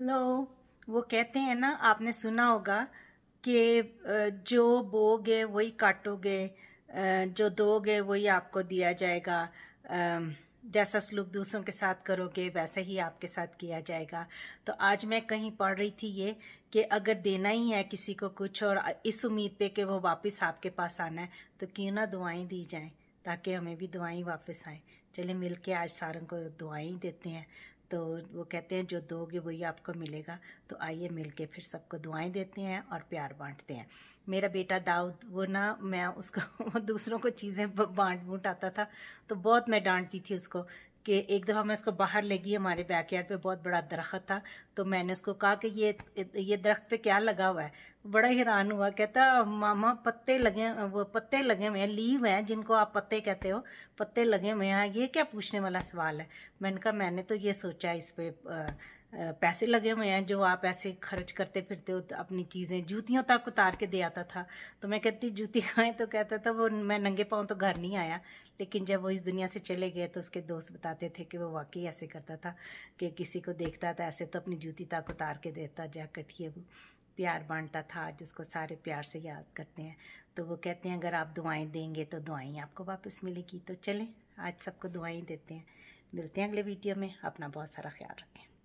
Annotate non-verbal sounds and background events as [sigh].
hello वो कहते हैं ना आपने सुना होगा कि जो बोगे वही काटोगे जो दोगे वही आपको दिया जाएगा जैसा सलूक दूसरों के साथ करोगे वैसा ही आपके साथ किया जाएगा तो आज मैं कहीं पढ़ रही थी ये कि अगर देना ही है किसी को कुछ और इस उम्मीद पे कि वो वापस आपके पास आना है तो क्यों ना दुआएं दी जाएं ताकि हमें भी दुआएं वापस आएं चलिए मिलके आज सारों को दुआएं देते हैं तो वो कहते हैं जो दोगे वही आपको मिलेगा तो आइए मिल के फिर सबको दुआएं देते हैं और प्यार बांटते हैं मेरा बेटा दाऊद वो ना मैं उसको [laughs] दूसरों को चीज़ें बांट बूट आता था तो बहुत मैं डांटती थी उसको कि एक दफ़ा मैं इसको बाहर गई हमारे बैकयार्ड पे बहुत बड़ा दरख्त था तो मैंने उसको कहा कि ये ये दरख्त पे क्या लगा हुआ है बड़ा हैरान हुआ कहता मामा पत्ते लगे वो पत्ते लगे हुए हैं लीव हैं जिनको आप पत्ते कहते हो पत्ते लगे हुए हैं ये क्या पूछने वाला सवाल है मैंने कहा मैंने तो ये सोचा इस पर पैसे लगे हुए हैं जो आप ऐसे खर्च करते फिरते हो तो अपनी चीज़ें जूतियों तक उतार के दे आता था तो मैं कहती जूती खाएं तो कहता था वो मैं नंगे पाँव तो घर नहीं आया लेकिन जब वो इस दुनिया से चले गए तो उसके दोस्त बताते थे कि वो वाकई ऐसे करता था कि किसी को देखता था ऐसे तो अपनी जूती तक उतार के देता जैकेट ये प्यार बांटता था आज उसको सारे प्यार से याद करते हैं तो वो कहते हैं अगर आप दुआएँ देंगे तो दुआएँ आपको वापस मिलेगी तो चलें आज सबको दुआएँ देते हैं मिलते हैं अगले वीडियो में अपना बहुत सारा ख्याल रखें